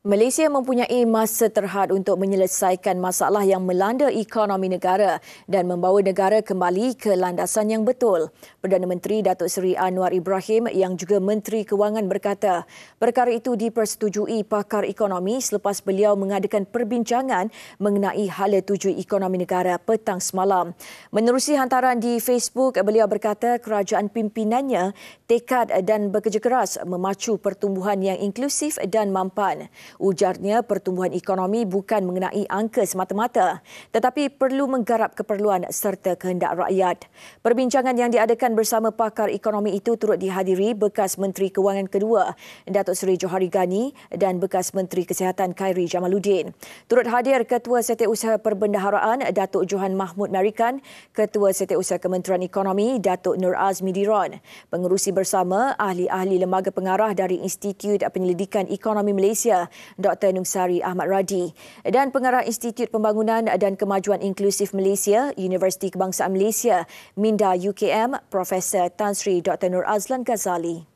Malaysia mempunyai masa terhad untuk menyelesaikan masalah yang melanda ekonomi negara dan membawa negara kembali ke landasan yang betul. Perdana Menteri Datuk Seri Anwar Ibrahim yang juga Menteri Kewangan berkata, perkara itu dipersetujui pakar ekonomi selepas beliau mengadakan perbincangan mengenai hala tuju ekonomi negara petang semalam. Menerusi hantaran di Facebook, beliau berkata kerajaan pimpinannya tekad dan bekerja keras memacu pertumbuhan yang inklusif dan mampan. Ujarnya pertumbuhan ekonomi bukan mengenai angka semata-mata tetapi perlu menggarap keperluan serta kehendak rakyat. Perbincangan yang diadakan bersama pakar ekonomi itu turut dihadiri bekas Menteri Kewangan Kedua Datuk Seri Johari Gani dan bekas Menteri Kesihatan Khairi Jamaluddin. Turut hadir Ketua Setiausaha Perbendaharaan Datuk Johan Mahmud Merikan, Ketua Setiausaha Kementerian Ekonomi Datuk Nur Azmi Diron, pengerusi bersama ahli-ahli lembaga pengarah dari Institut Penyelidikan Ekonomi Malaysia Dr. Nungsari Ahmad Radi dan pengarah Institut Pembangunan dan Kemajuan Inklusif Malaysia, Universiti Kebangsaan Malaysia, Minda UKM, Profesor Tan Sri Dr. Nur Azlan Ghazali.